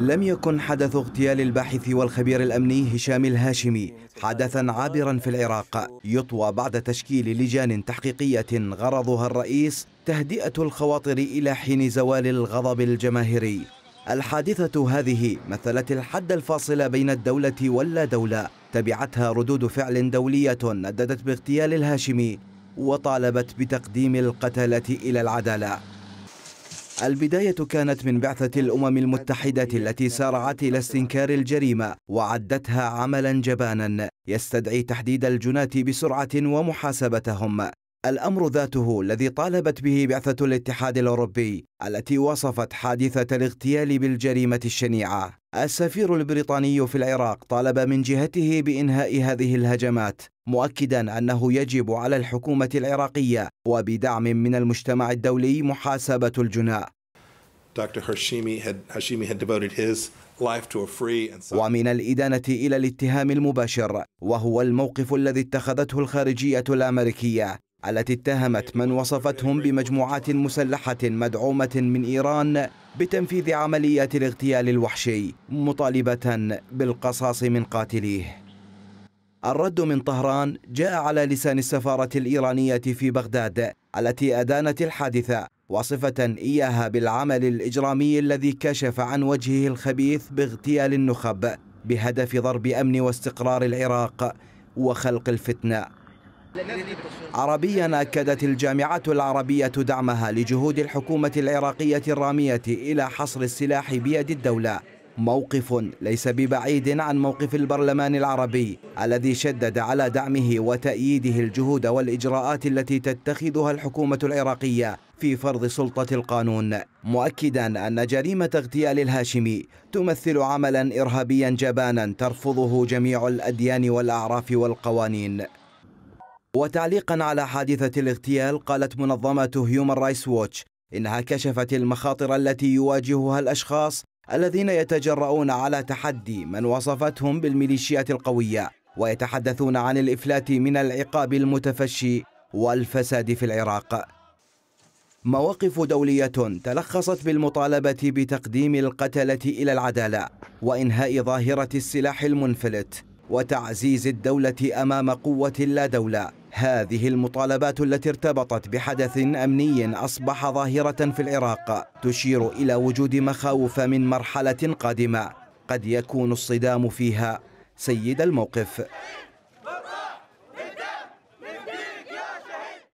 لم يكن حدث اغتيال الباحث والخبير الأمني هشام الهاشمي حدثا عابرا في العراق يطوى بعد تشكيل لجان تحقيقية غرضها الرئيس تهدئة الخواطر إلى حين زوال الغضب الجماهيري الحادثة هذه مثلت الحد الفاصل بين الدولة واللا دولة تبعتها ردود فعل دولية نددت باغتيال الهاشمي وطالبت بتقديم القتلة إلى العدالة البداية كانت من بعثة الأمم المتحدة التي سارعت إلى استنكار الجريمة وعدتها عملا جبانا يستدعي تحديد الجناة بسرعة ومحاسبتهم الأمر ذاته الذي طالبت به بعثة الاتحاد الأوروبي التي وصفت حادثة الاغتيال بالجريمة الشنيعة السفير البريطاني في العراق طالب من جهته بإنهاء هذه الهجمات مؤكدا أنه يجب على الحكومة العراقية وبدعم من المجتمع الدولي محاسبة الجناء ومن الإدانة إلى الاتهام المباشر وهو الموقف الذي اتخذته الخارجية الأمريكية التي اتهمت من وصفتهم بمجموعات مسلحة مدعومة من إيران بتنفيذ عمليات الاغتيال الوحشي مطالبة بالقصاص من قاتليه الرد من طهران جاء على لسان السفارة الإيرانية في بغداد التي أدانت الحادثة وصفة إياها بالعمل الإجرامي الذي كشف عن وجهه الخبيث باغتيال النخب بهدف ضرب أمن واستقرار العراق وخلق الفتنه عربيا أكدت الجامعة العربية دعمها لجهود الحكومة العراقية الرامية إلى حصر السلاح بيد الدولة موقف ليس ببعيد عن موقف البرلمان العربي الذي شدد على دعمه وتأييده الجهود والإجراءات التي تتخذها الحكومة العراقية في فرض سلطة القانون مؤكدا أن جريمة اغتيال الهاشمي تمثل عملا إرهابيا جبانا ترفضه جميع الأديان والأعراف والقوانين وتعليقا على حادثة الاغتيال قالت منظمة هيومن رايس ووتش إنها كشفت المخاطر التي يواجهها الأشخاص الذين يتجرؤون على تحدي من وصفتهم بالميليشيات القوية ويتحدثون عن الإفلات من العقاب المتفشي والفساد في العراق مواقف دولية تلخصت بالمطالبة بتقديم القتلة إلى العدالة وإنهاء ظاهرة السلاح المنفلت وتعزيز الدولة أمام قوة لا دولة هذه المطالبات التي ارتبطت بحدث امني اصبح ظاهره في العراق تشير الى وجود مخاوف من مرحله قادمه قد يكون الصدام فيها سيد الموقف